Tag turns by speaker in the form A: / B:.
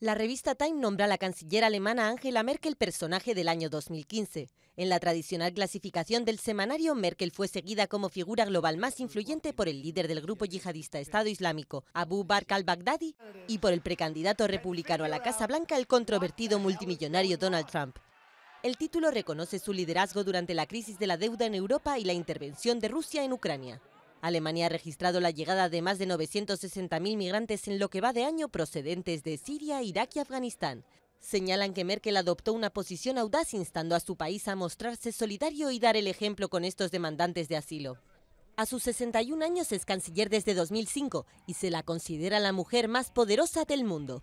A: La revista Time nombra a la canciller alemana Angela Merkel personaje del año 2015. En la tradicional clasificación del semanario, Merkel fue seguida como figura global más influyente por el líder del grupo yihadista Estado Islámico, Abu Bakr al-Baghdadi, y por el precandidato republicano a la Casa Blanca, el controvertido multimillonario Donald Trump. El título reconoce su liderazgo durante la crisis de la deuda en Europa y la intervención de Rusia en Ucrania. Alemania ha registrado la llegada de más de 960.000 migrantes en lo que va de año procedentes de Siria, Irak y Afganistán. Señalan que Merkel adoptó una posición audaz instando a su país a mostrarse solidario y dar el ejemplo con estos demandantes de asilo. A sus 61 años es canciller desde 2005 y se la considera la mujer más poderosa del mundo.